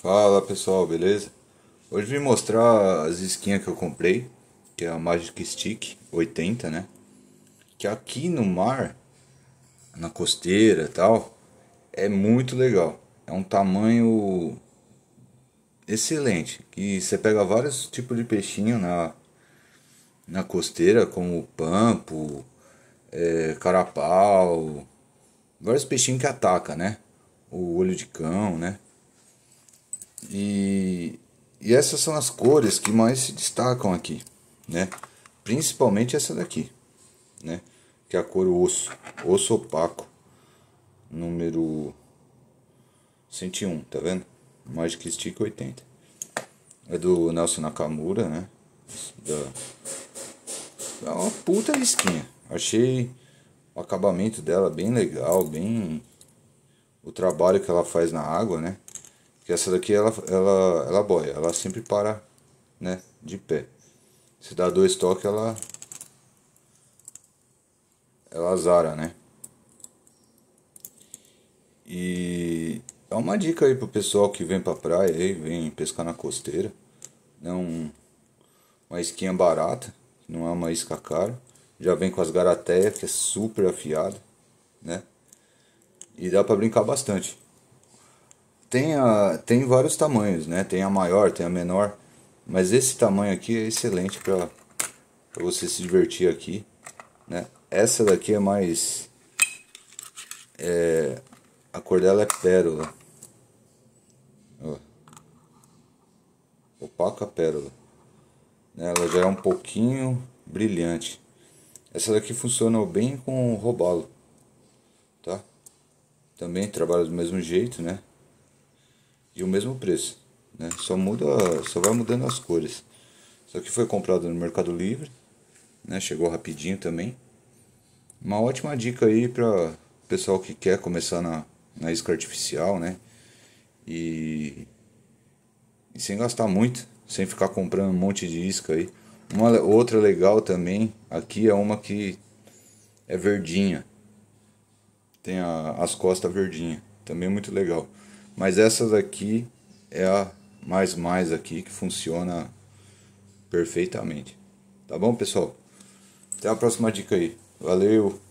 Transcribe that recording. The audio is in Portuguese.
Fala pessoal, beleza? Hoje vim mostrar as esquinhas que eu comprei, que é a Magic Stick 80, né? Que aqui no mar, na costeira tal, é muito legal. É um tamanho excelente, que você pega vários tipos de peixinho na, na costeira, como pampo, é, carapau, vários peixinhos que ataca, né? O olho de cão, né? E, e essas são as cores que mais se destacam aqui, né? Principalmente essa daqui, né? Que é a cor osso, osso opaco, número 101, tá vendo? Magic Stick 80. É do Nelson Nakamura, né? Da... É uma puta risquinha. Achei o acabamento dela bem legal, bem... O trabalho que ela faz na água, né? Porque essa daqui ela, ela, ela boia, ela sempre para né, de pé. Se dá dois toques, ela, ela azara, né? E é uma dica aí pro pessoal que vem pra praia aí, vem pescar na costeira. É um, uma isquinha barata, não é uma isca cara. Já vem com as garateias, que é super afiada, né? E dá pra brincar bastante. Tem, a, tem vários tamanhos, né? Tem a maior, tem a menor. Mas esse tamanho aqui é excelente para você se divertir aqui, né? Essa daqui é mais... É, a cor dela é pérola. Ó. Opaca pérola. Né? Ela já é um pouquinho brilhante. Essa daqui funciona bem com robalo, tá? Também trabalha do mesmo jeito, né? e o mesmo preço, né? Só muda, só vai mudando as cores. Só que foi comprado no Mercado Livre, né? Chegou rapidinho também. Uma ótima dica aí para pessoal que quer começar na, na isca artificial, né? E, e sem gastar muito, sem ficar comprando um monte de isca aí. Uma outra legal também, aqui é uma que é verdinha. Tem a, as costas verdinha, também muito legal. Mas essa daqui é a mais mais aqui que funciona perfeitamente. Tá bom, pessoal? Até a próxima dica aí. Valeu!